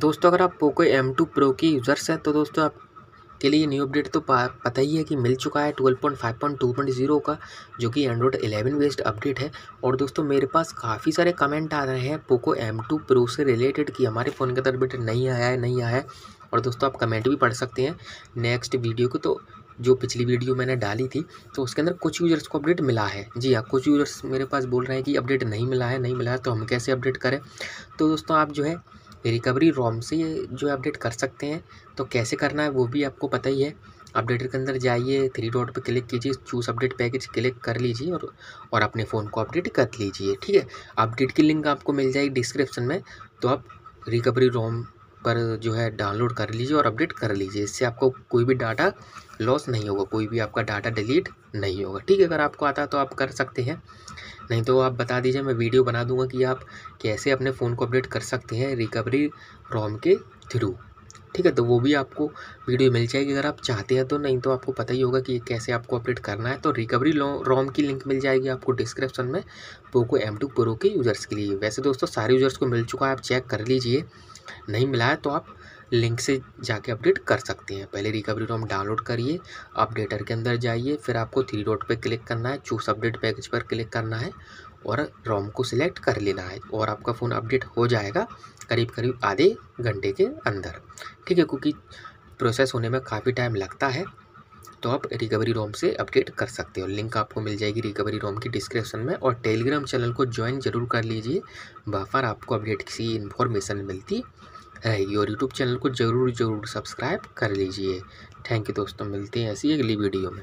दोस्तों अगर आप पोको एम टू प्रो के यूज़र्स हैं तो दोस्तों आप के लिए न्यू अपडेट तो पता ही है कि मिल चुका है twelve point five point two point zero का जो कि एंड्रॉयड एलेवन बेस्ड अपडेट है और दोस्तों मेरे पास काफ़ी सारे कमेंट आ रहे हैं पोको एम टू प्रो से रिलेटेड कि हमारे फ़ोन के अंदर अपडेट नहीं आया है नहीं आया है और दोस्तों आप कमेंट भी पढ़ सकते हैं नेक्स्ट वीडियो को तो जो पिछली वीडियो मैंने डाली थी तो उसके अंदर कुछ यूज़र्स को अपडेट मिला है जी हाँ कुछ यूज़र्स मेरे पास बोल रहे हैं कि अपडेट नहीं मिला है नहीं मिला है तो हम कैसे अपडेट करें तो दोस्तों आप जो है रिकवरी रोम से जो अपडेट कर सकते हैं तो कैसे करना है वो भी आपको पता ही है अपडेटर के अंदर जाइए थ्री डॉट पे क्लिक कीजिए चूज़ अपडेट पैकेज क्लिक कर लीजिए और और अपने फ़ोन को अपडेट कर लीजिए ठीक है अपडेट की लिंक आपको मिल जाएगी डिस्क्रिप्शन में तो आप रिकवरी रोम पर जो है डाउनलोड कर लीजिए और अपडेट कर लीजिए इससे आपको कोई भी डाटा लॉस नहीं होगा कोई भी आपका डाटा डिलीट नहीं होगा ठीक है अगर आपको आता तो आप कर सकते हैं नहीं तो आप बता दीजिए मैं वीडियो बना दूंगा कि आप कैसे अपने फ़ोन को अपडेट कर सकते हैं रिकवरी रोम के थ्रू ठीक है तो वो भी आपको वीडियो मिल जाएगी अगर आप चाहते हैं तो नहीं तो आपको पता ही होगा कि कैसे आपको अपडेट करना है तो रिकवरी रोम की लिंक मिल जाएगी आपको डिस्क्रिप्शन में पोको एम टू प्रो के यूज़र्स के लिए वैसे दोस्तों सारे यूज़र्स को मिल चुका है आप चेक कर लीजिए नहीं मिला है तो आप लिंक से जाके अपडेट कर सकते हैं पहले रिकवरी रोम डाउनलोड करिए अपडेटर के अंदर जाइए फिर आपको थ्री डॉट पे क्लिक करना है चूस अपडेट पैकेज पर क्लिक करना है और रोम को सिलेक्ट कर लेना है और आपका फ़ोन अपडेट हो जाएगा करीब करीब आधे घंटे के अंदर ठीक है क्योंकि प्रोसेस होने में काफ़ी टाइम लगता है तो आप रिकवरी रोम से अपडेट कर सकते हो लिंक आपको मिल जाएगी रिकवरी रोम की डिस्क्रिप्शन में और टेलीग्राम चैनल को ज्वाइन जरूर कर लीजिए वहाँ पर आपको अपडेट की इन्फॉर्मेशन मिलती रहेगी और यूट्यूब चैनल को ज़रूर ज़रूर सब्सक्राइब कर लीजिए थैंक यू दोस्तों मिलते हैं ऐसी अगली वीडियो में